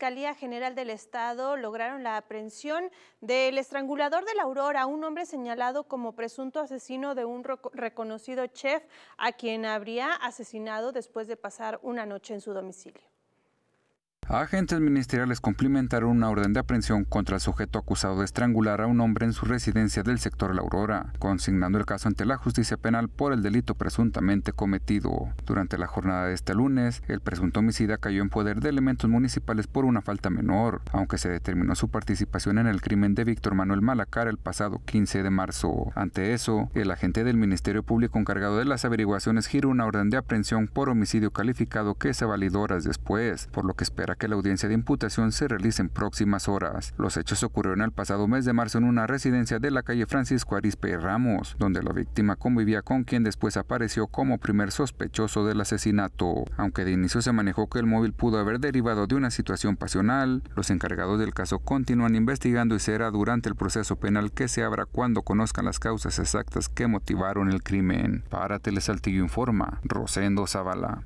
Fiscalía General del Estado lograron la aprehensión del estrangulador de la Aurora, un hombre señalado como presunto asesino de un reconocido chef a quien habría asesinado después de pasar una noche en su domicilio. Agentes ministeriales cumplimentaron una orden de aprehensión contra el sujeto acusado de estrangular a un hombre en su residencia del sector La Aurora, consignando el caso ante la justicia penal por el delito presuntamente cometido. Durante la jornada de este lunes, el presunto homicida cayó en poder de elementos municipales por una falta menor, aunque se determinó su participación en el crimen de Víctor Manuel Malacar el pasado 15 de marzo. Ante eso, el agente del Ministerio Público encargado de las averiguaciones giró una orden de aprehensión por homicidio calificado que se validó horas después, por lo que espera que la audiencia de imputación se realice en próximas horas. Los hechos ocurrieron el pasado mes de marzo en una residencia de la calle Francisco Arispe Ramos, donde la víctima convivía con quien después apareció como primer sospechoso del asesinato. Aunque de inicio se manejó que el móvil pudo haber derivado de una situación pasional, los encargados del caso continúan investigando y será durante el proceso penal que se abra cuando conozcan las causas exactas que motivaron el crimen. Para Telesaltillo informa Rosendo Zavala.